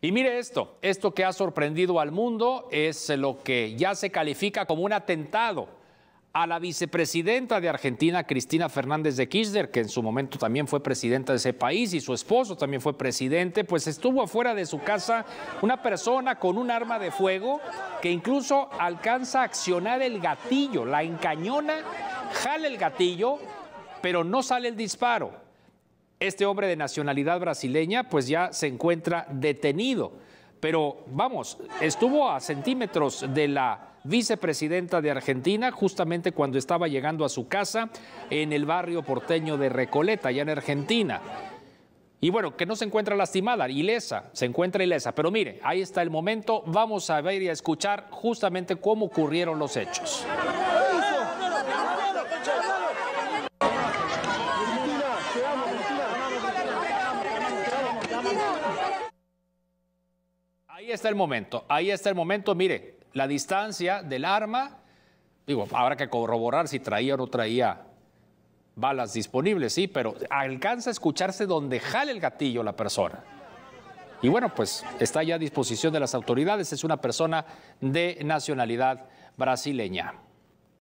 Y mire esto, esto que ha sorprendido al mundo es lo que ya se califica como un atentado a la vicepresidenta de Argentina, Cristina Fernández de Kirchner, que en su momento también fue presidenta de ese país y su esposo también fue presidente, pues estuvo afuera de su casa una persona con un arma de fuego que incluso alcanza a accionar el gatillo, la encañona, jala el gatillo, pero no sale el disparo. Este hombre de nacionalidad brasileña pues ya se encuentra detenido, pero vamos, estuvo a centímetros de la vicepresidenta de Argentina justamente cuando estaba llegando a su casa en el barrio porteño de Recoleta, allá en Argentina. Y bueno, que no se encuentra lastimada, ilesa, se encuentra ilesa. Pero mire, ahí está el momento, vamos a ver y a escuchar justamente cómo ocurrieron los hechos. Ahí está el momento, ahí está el momento. Mire, la distancia del arma, digo, habrá que corroborar si traía o no traía balas disponibles, sí, pero alcanza a escucharse donde jale el gatillo la persona. Y bueno, pues está ya a disposición de las autoridades, es una persona de nacionalidad brasileña.